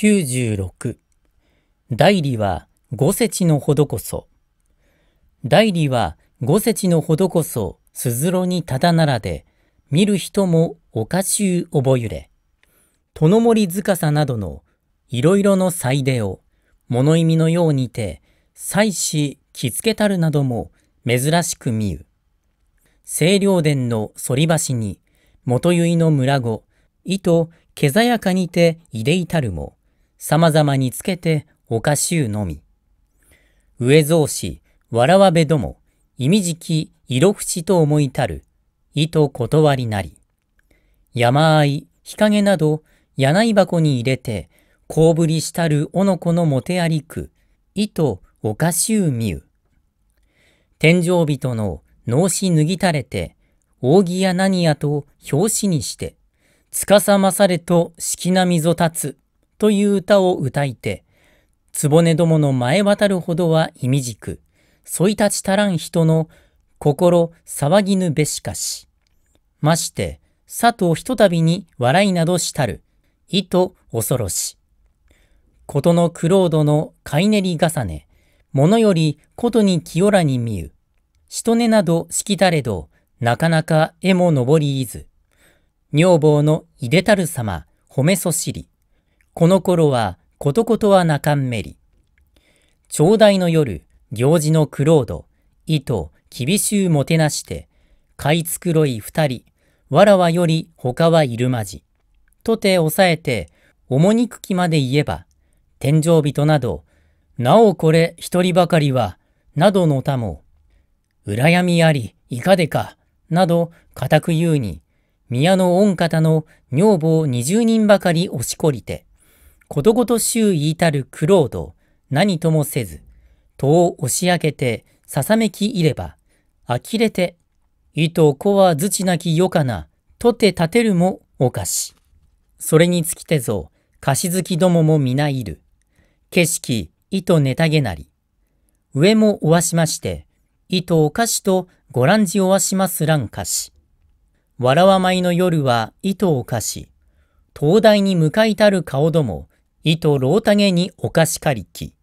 96代理は五節のほどこそ代理は五節のほどこそ鈴ずにただならで見る人もおかしゅう覚ゆれ殿森塚さなどのいろいろの祭礼を物意味のようにて祭祀着付けたるなども珍しく見う清涼殿の反り橋に元結の村子糸けざやかにていでいたるも様々につけておかしゅうのみ。上蔵氏、わらわべども、いみじき色しと思いたる、意と断りなり。山あい、日陰など、柳箱に入れて、こうぶりしたるおのこのもてありく、意とおかしゅうみう。天井人の脳死脱ぎたれて、扇や何やと表紙にして、つかさまされと式なみぞ立つ。という歌を歌いて、つぼねどもの前渡るほどは意味く、そいたちたらん人の心騒ぎぬべしかし。まして、さとひとたびに笑いなどしたる、意と恐ろし。ことの苦労度の飼いねり重ね、ものよりことに清らに見ゆ。しとねなどしきたれど、なかなか絵も登りいず。女房のいでたる様、褒めそしり。この頃はことことはなかんめり。長大の夜、行事のロード、意図、厳しゅうもてなして、買い繕い二人、わらわより他はいるまじ。とて抑えて、重にくきまで言えば、天井人など、なおこれ一人ばかりは、などのたも、羨みあり、いかでか、など、固く言うに、宮の御方の女房二十人ばかり押しこりて、ことごと衆言いたる苦労と何ともせず、戸を押し上げてささめきいれば、呆れて、いとこはずちなきよかな、とて立てるもおかし。それにつきてぞ、貸し好きどもも皆いる。景色、いとネタげなり。上もおわしまして、いとおかしとご覧じおわしますらんかし。わらわまいの夜はいとおかし。灯台に向かいたる顔ども、糸ロータゲにお菓子かりき。